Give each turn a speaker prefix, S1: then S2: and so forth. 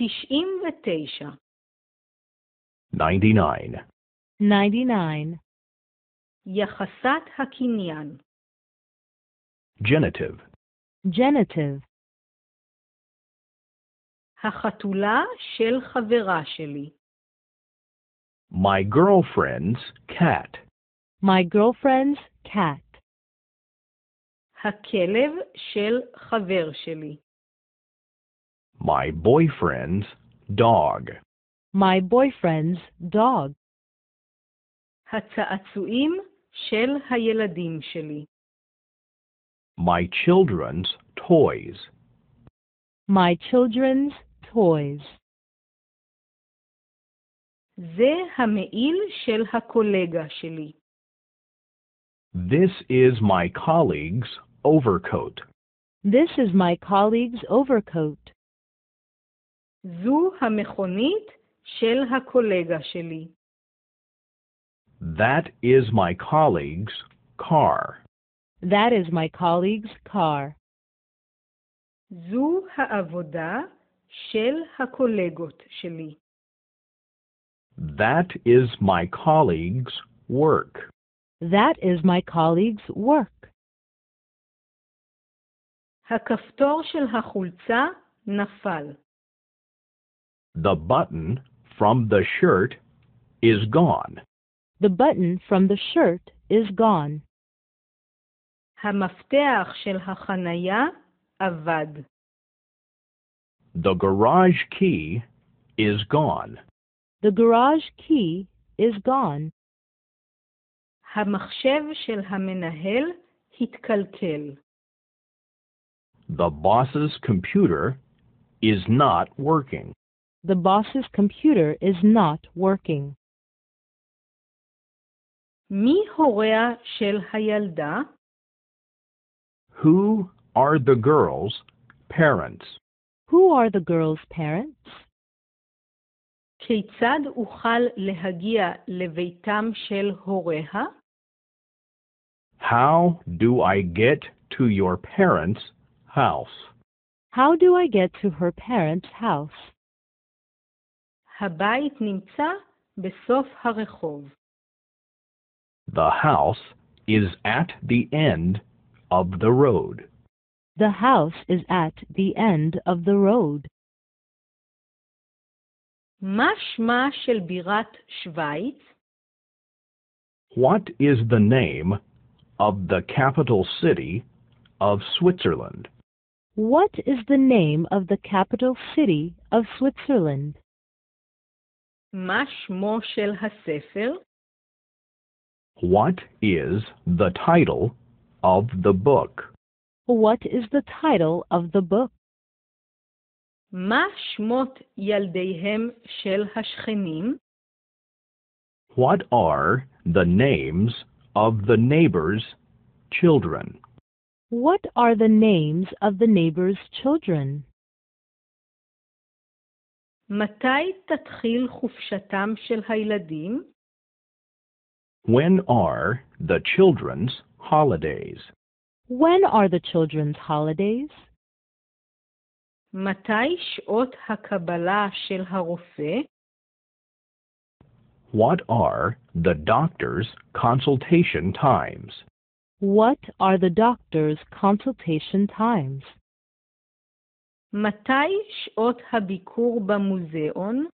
S1: 99.
S2: 99.
S1: 99. יחסת הקניין. Genitive. Genitive. החתולה של חברה שלי.
S2: My girlfriend's
S1: cat. My girlfriend's cat. הכלב של חבר שלי.
S2: My boyfriend's dog.
S1: My boyfriend's dog. הצעצועים של הילדים שלי.
S2: My children's toys.
S1: My children's toys. זה המעיל של הקולגה שלי.
S2: This is my colleague's overcoat.
S1: This is my colleague's overcoat. זו המכונית של הקולגה שלי.
S2: That is my colleague's car.
S1: That is my colleague's car. זו העבודה של הקולגות שלי.
S2: That is my colleague's work. That is
S1: my colleague's work. הכפתור של החולצה נפל.
S2: The button from the shirt is gone.
S1: The button from the shirt is gone. המפתח של החנייה אבד.
S2: The garage key is gone.
S1: The garage key is gone. המחשב של המנהל התקלקל.
S2: The boss's computer is not working.
S1: The boss's computer is not working. מי הוריה של הילדה?
S2: Who are the girl's parents?
S1: Who are the girl's parents? כיצד אוכל להגיע לביתם של הוריה?
S2: How do I get to your parents' house?
S1: How do I get to her parents' house? הבית נמצא בסוף הרחוב.
S2: The house is at the end of the road.
S1: The house is at the end of the road. מה שמה של בירת שווייץ?
S2: What is the name of the capital city of Switzerland?
S1: What is the name of the capital city of Switzerland? מה שמו של הספר?
S2: What is the title of the book?
S1: What is the title of the book? מה שמות ילדיהם של השכנים?
S2: What are the names of the neighbors' children?
S1: What are the names of the neighbors' children? מתי תתחיל חופשתם של הילדים?
S2: When are the children's holidays?
S1: When are the children's holidays? מתי שעות הקבלה של הרופא?
S2: What are the doctor's consultation times?
S1: What are the doctor's consultation times? מתי שעות הביקור במוזיאון?